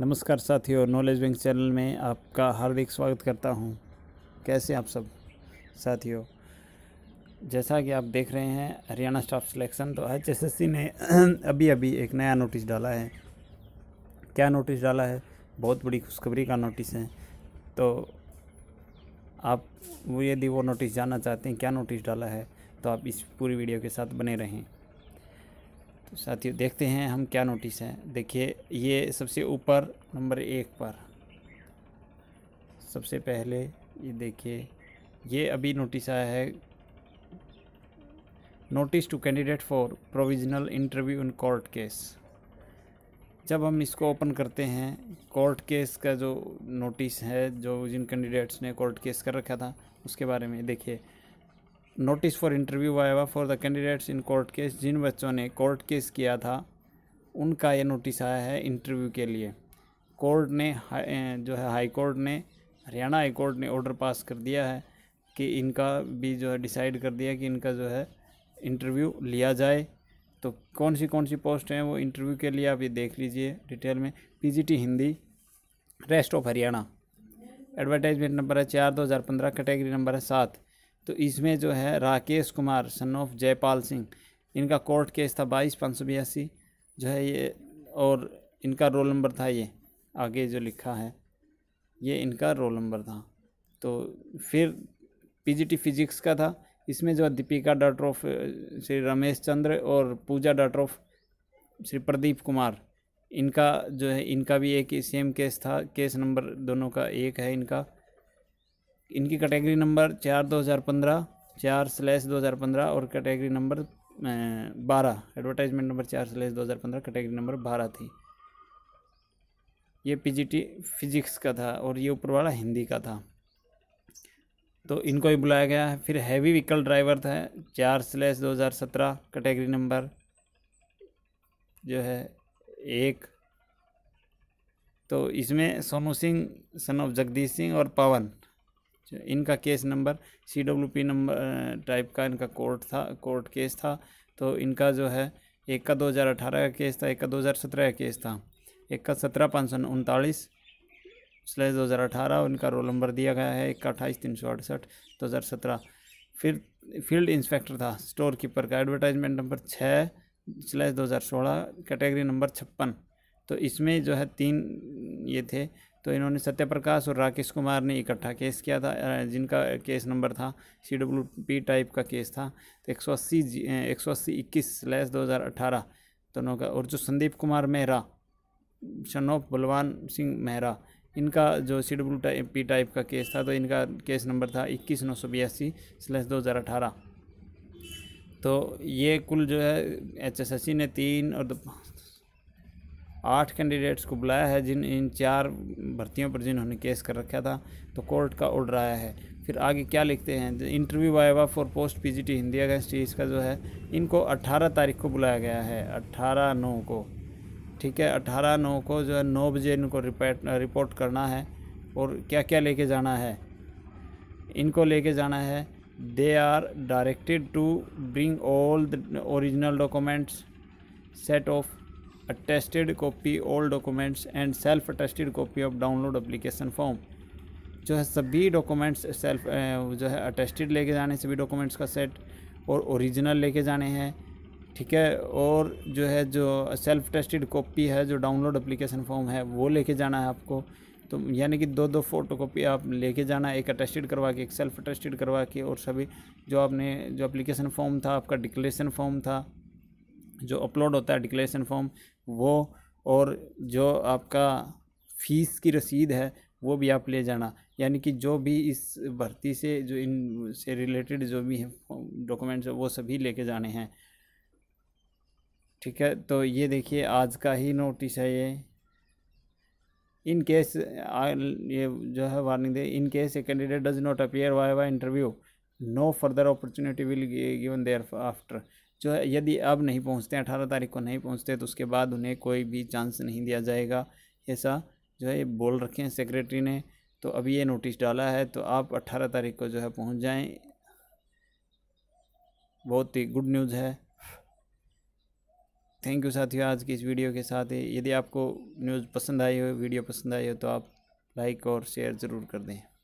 नमस्कार साथियों knowledge bank channel में आपका हार्दिक स्वागत करता हूं कैसे आप सब साथियों जैसा कि आप देख रहे हैं हरियाणा स्टाफ सिलेक्शन तो एचएसएससी ने अभी अभी एक नया नोटिस डाला है क्या नोटिस डाला है बहुत बड़ी खुशखबरी का नोटिस है तो आप वो यदि वो नोटिस जानना चाहते हैं क्या नोटिस डाला है तो आप इस पूरी वीडियो के साथ बने रहें तो साथियों देखते हैं हम क्या नोटिस है देखिए ये सबसे ऊपर नंबर एक पर सबसे पहले ये देखिए ये अभी नोटिस आया है notice to candidate for provisional interview in court case जब हम इसको ओपन करते हैं कोर्ट केस का जो नोटिस है जो जिन कैंडिडेट्स ने कोर्ट केस कर रखा था उसके बारे में देखिए नोटिस फॉर इंटरव्यू आया हुआ for the candidates in court case जिन बच्चों ने कोर्ट केस किया था उनका ये नोटिस आया है इंटरव्यू के लिए कोर्ट ने जो है हाई कोर्ट ने हरियाणा हाई कोर्ट ने ऑर्डर पास कर दिया है कि इनका भी जो है डिसाइड कर दिया कि इनका जो है इंटरव्यू लिया जाए तो कौन सी कौन सी पोस्ट हैं वो इंटरव्यू के लिए आप ये देख लीजिए डिटेल में P Hindi rest of Haryana advertisement number है चार दो हज़ार पंद्रह कैटेगरी नंबर है सात तो इसमें जो है राकेश कुमार सन ऑफ जयपाल सिंह इनका कोर्ट केस था बाईस पाँच सौ बयासी जो है ये और इनका रोल नंबर था ये आगे जो लिखा है ये इनका रोल नंबर था तो फिर पीजीटी फिजिक्स का था इसमें जो दीपिका डॉटर ऑफ श्री रमेश चंद्र और पूजा डॉटर ऑफ श्री प्रदीप कुमार इनका जो है इनका भी एक सेम केस था केस नंबर दोनों का एक है इनका इनकी कैटेगरी नंबर चार दो हज़ार पंद्रह चार स्लैश दो हज़ार पंद्रह और कैटेगरी नंबर बारह एडवर्टाइजमेंट नंबर चार स्लैश दो हज़ार पंद्रह कैटेगरी नंबर बारह थी ये पीजीटी फिजिक्स का था और ये ऊपर वाला हिंदी का था तो इनको ही बुलाया गया है फिर हैवी व्हीकल ड्राइवर था चार स्लैश दो हज़ार सत्रह कैटेगरी नंबर जो है एक तो इसमें सोनू सिंह सन ऑफ जगदीश सिंह और पवन इनका case number C W P number type का इनका कोर्ट था कोर्ट केस था तो इनका जो है एक का दो हज़ार अठारह का केस था एक का दो हज़ार सत्रह का केस था एक का सत्रह पाँच सौ उनतालीस स्लैस दो हज़ार अठारह उनका रोल नंबर दिया गया है एक का अट्ठाईस तीन सौ अड़सठ दो हज़ार सत्रह फिर फील्ड इंस्पेक्टर था स्टोर कीपर का एडवर्टाइजमेंट नंबर छः स्लैस दो हज़ार सोलह कैटेगरी नंबर छप्पन तो इसमें जो है तीन ये थे तो इन्होंने सत्यप्रकाश और राकेश कुमार ने इकट्ठा केस किया था जिनका केस नंबर था सी डब्ल्यू पी टाइप का केस था तो एक सौ अस्सी एक सौ अस्सी इक्कीस स्लैस दो हज़ार अठारह दोनों का और जो संदीप कुमार मेहरा शनोप बलवान सिंह मेहरा इनका जो C W type P type का केस था तो इनका केस नंबर था इक्कीस नौ सौ बयासी स्लैस दो हज़ार अठारह तो ये कुल जो है एच एस एस सी ने तीन और आठ कैंडिडेट्स को बुलाया है जिन इन चार भर्तियों पर जिन्होंने केस कर रखा था तो कोर्ट का ऑर्डर आया है फिर आगे क्या लिखते हैं interview viva for post PGT Hindi against इसका जो है इनको 18 तारीख को बुलाया गया है 18 नौ को ठीक है 18 नौ को जो है नौ बजे इनको रिपोर्ट रिपोर्ट करना है और क्या क्या लेके जाना है इनको लेके जाना है they are directed to bring all the original documents set of attested copy all documents and self attested copy of download application form जो है सभी डॉक्यूमेंट्स सेल्फ जो है अटेस्टेड लेके जाने सभी डॉक्यूमेंट्स का सेट और ओरिजिनल लेके जाने हैं ठीक है और जो है जो सेल्फ टेस्टेड कॉपी है जो डाउनलोड अप्लीकेशन फॉर्म है वो लेके जाना है आपको तो यानी कि दो दो फोटो कॉपी आप लेके जाना एक अटेस्टेड करवा के एक सेल्फ अटेस्टेड करवा के और सभी जो आपने जो अप्लीकेशन फॉर्म था आपका डिक्लेरेशन फॉर्म था जो अपलोड होता है डिक्लेरेशन फॉर्म वो और जो आपका फ़ीस की रसीद है वो भी आप ले जाना यानी कि जो भी इस भर्ती से जो इन से रिलेटेड जो भी है डॉक्यूमेंट्स वो सभी लेके जाने हैं ठीक है तो ये देखिए आज का ही नोटिस है ये इन केस ये जो है warning they in case a candidate does not appear why why interview no further opportunity will given thereafter जो है यदि अब नहीं पहुंचते अठारह तारीख को नहीं पहुंचते तो उसके बाद उन्हें कोई भी चांस नहीं दिया जाएगा ऐसा जो है बोल रखे हैं सेक्रेटरी ने तो अभी ये नोटिस डाला है तो आप अट्ठारह तारीख को जो है पहुँच जाएँ बहुत ही गुड न्यूज़ है थैंक यू साथियों आज की इस वीडियो के साथ ही यदि आपको न्यूज़ पसंद आई हो वीडियो पसंद आई हो तो आप लाइक और शेयर ज़रूर कर दें